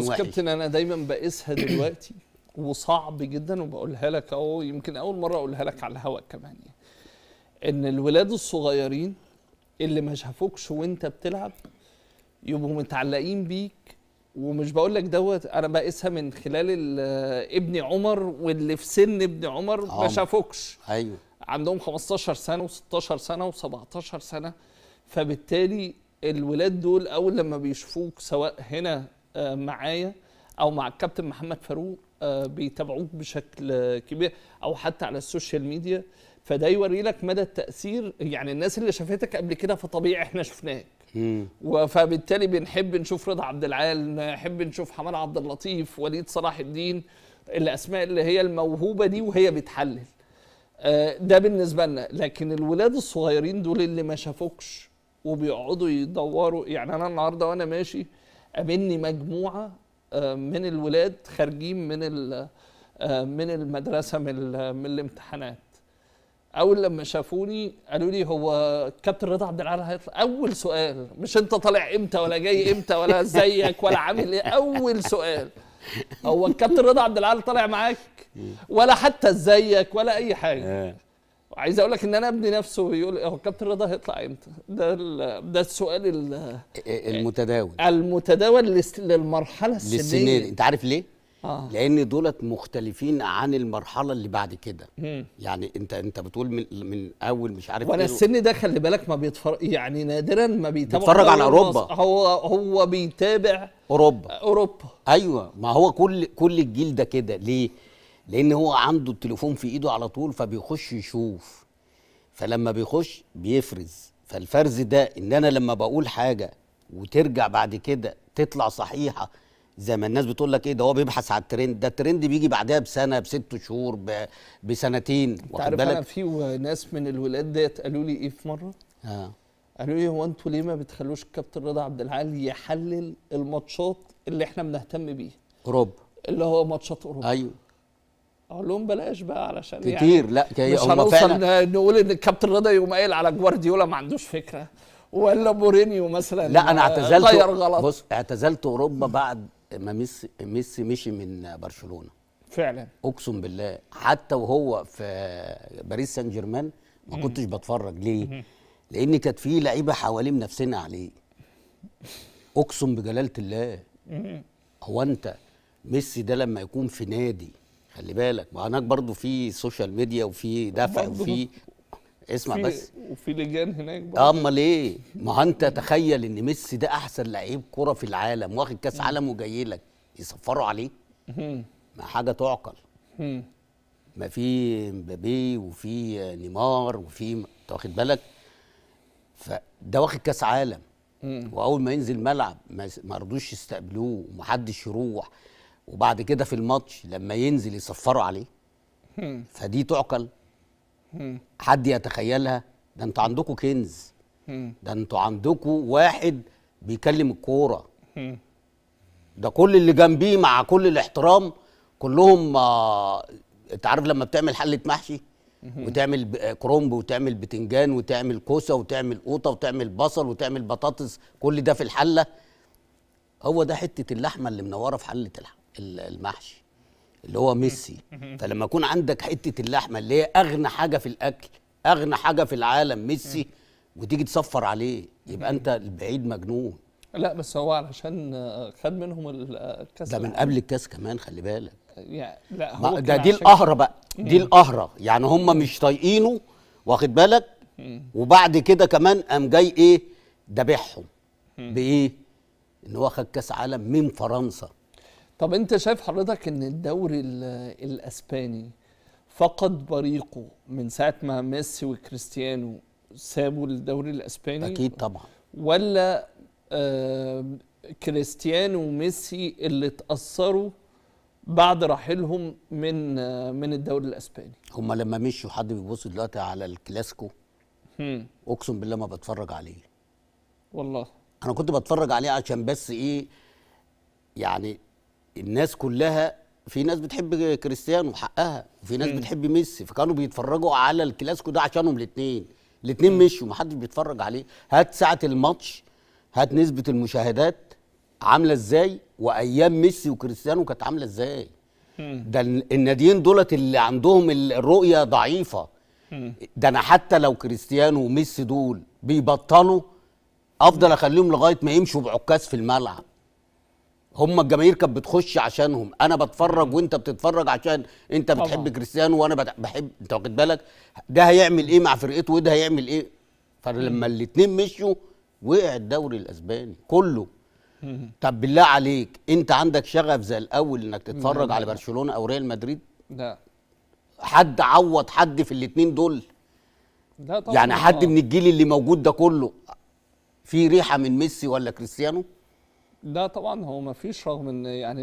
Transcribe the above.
انواعه كابتن انا دايما بقيسها دلوقتي وصعب جدا وبقولها لك اهو يمكن اول مره اقولها لك على الهواء كمان يعني ان الولاد الصغيرين اللي ما شافوكش وانت بتلعب يبقوا متعلقين بيك ومش بقول لك دوت انا بقيسها من خلال آه، ابن عمر واللي في سن ابن عمر ما شافوكش ايوه عندهم 15 سنه و16 سنه و17 سنه فبالتالي الولاد دول اول لما بيشوفوك سواء هنا آه، معايا او مع الكابتن محمد فاروق آه، بيتابعوك بشكل كبير او حتى على السوشيال ميديا فده يوري لك مدى التاثير يعني الناس اللي شافتك قبل كده فطبيعي احنا شفناك فبالتالي بنحب نشوف رضا عبد العال نحب نشوف حمال عبد اللطيف وليد صلاح الدين الاسماء اللي هي الموهوبه دي وهي بتحلل آه، ده بالنسبه لنا لكن الولاد الصغيرين دول اللي ما شافوكش وبيقعدوا يدوروا يعني انا النهارده وانا ماشي قابلني مجموعه آه، من الولاد خارجين من آه، من المدرسه من, من الامتحانات اول لما شافوني قالوا لي هو كابتن رضا عبد العال هيطلع اول سؤال مش انت طالع امتى ولا جاي امتى ولا ازيك ولا عامل ايه اول سؤال هو الكابتن رضا عبد العال طالع معاك ولا حتى ازيك ولا اي حاجه آه. عايز اقول لك ان انا ابني نفسه بيقول إيه، هو الكابتن رضا هيطلع امتى؟ ده ده السؤال المتداول المتداول للمرحله السنيه للسنين انت عارف ليه؟ آه. لان دولت مختلفين عن المرحله اللي بعد كده يعني انت انت بتقول من من اول مش عارف وانا إيه السن ده خلي بالك ما بيتفرج يعني نادرا ما بيتابع بيتفرج على اوروبا هو هو بيتابع اوروبا اوروبا ايوه ما هو كل كل الجيل ده كده ليه لان هو عنده التليفون في ايده على طول فبيخش يشوف فلما بيخش بيفرز فالفرز ده ان انا لما بقول حاجه وترجع بعد كده تطلع صحيحه زي ما الناس بتقول لك ايه ده هو بيبحث على الترند ده الترند بيجي بعدها بسنه بست شهور بسنتين واخد بالك انا في ناس من الولاد ديت قالوا لي ايه في مره اه قالوا لي هو انتوا ليه ما بتخلوش الكابتن رضا عبد العال يحلل الماتشات اللي احنا بنهتم بيها اوروبا اللي هو ماتشات اوروبا ايوه اقول لهم بلاش بقى علشان يعني كتير يعني لا كي مش هنوصل نقول ان الكابتن رضا يقوم قايل على جوارديولا ما عندوش فكره ولا مورينيو مثلا لا انا اعتزلت غير غلط بص اعتزلت اوروبا بعد ما ميسي ميسي مشي من برشلونه فعلا اقسم بالله حتى وهو في باريس سان جيرمان ما كنتش بتفرج ليه؟ لان كانت في لعيبه حوالين نفسنا عليه اقسم بجلاله الله هو انت ميسي ده لما يكون في نادي خلي بالك ما هناك برضه في سوشيال ميديا وفي دفع وفي اسمع في بس وفي لجان هناك برضه آه، امال ايه؟ ما انت تخيل ان ميسي ده احسن لعيب كره في العالم واخد كاس عالم وجاي لك يصفروا عليه؟ ما حاجه تعقل ما في مبابي وفي نيمار وفي انت واخد بالك؟ فده واخد كاس عالم واول ما ينزل ملعب ما رضوش يستقبلوه ومحدش يروح وبعد كده في الماتش لما ينزل يصفروا عليه فدي تعقل حد يتخيلها ده انتوا عندكم كنز ده انتوا عندكم واحد بيكلم الكوره ده كل اللي جنبيه مع كل الاحترام كلهم آه، انت عارف لما بتعمل حله محشي وتعمل آه، كرومب وتعمل بتنجان وتعمل كوسه وتعمل قوطه وتعمل بصل وتعمل بطاطس كل ده في الحله هو ده حته اللحمه اللي منوره في حله اللحمه المحشي اللي هو ميسي فلما يكون عندك حته اللحمه اللي هي اغنى حاجه في الاكل اغنى حاجه في العالم ميسي وتيجي تصفر عليه يبقى انت البعيد مجنون لا بس هو علشان خد منهم الكاس ده من قبل الكاس كمان خلي بالك يعني لا هو ده دي القهره بقى دي القهره يعني هم مش طايقينه واخد بالك وبعد كده كمان قام جاي ايه ذابحهم بايه ان هو خد كاس عالم من فرنسا طب انت شايف حضرتك ان الدوري الاسباني فقد بريقه من ساعه ما ميسي وكريستيانو سابوا الدوري الاسباني اكيد طبعا ولا آه كريستيانو وميسي اللي تاثروا بعد رحيلهم من آه من الدوري الاسباني هما لما مشوا حد بيبص دلوقتي على الكلاسيكو اقسم بالله ما بتفرج عليه والله انا كنت بتفرج عليه عشان بس ايه يعني الناس كلها في ناس بتحب كريستيانو حقها وفي ناس م. بتحب ميسي فكانوا بيتفرجوا على الكلاسيكو ده عشانهم الاثنين الاثنين مشوا محدش بيتفرج عليه هات ساعه الماتش هات نسبه المشاهدات عامله ازاي وايام ميسي وكريستيانو كانت عامله ازاي ده الناديين دولت اللي عندهم الرؤيه ضعيفه ده انا حتى لو كريستيانو وميسي دول بيبطلوا افضل اخليهم لغايه ما يمشوا بعكاز في الملعب هم الجماهير كانت بتخش عشانهم انا بتفرج وانت بتتفرج عشان انت بتحب كريستيانو وانا بحب انت واخد بالك ده هيعمل ايه مع فرقته وده هيعمل ايه فلما الاثنين مشوا وقع الدوري الاسباني كله طب بالله عليك انت عندك شغف زي الاول انك تتفرج على برشلونه او ريال مدريد لا حد عوض حد في الاثنين دول لا طبعا يعني حد من الجيل اللي موجود ده كله في ريحه من ميسي ولا كريستيانو لا طبعا هو ما فيش رغم ان يعني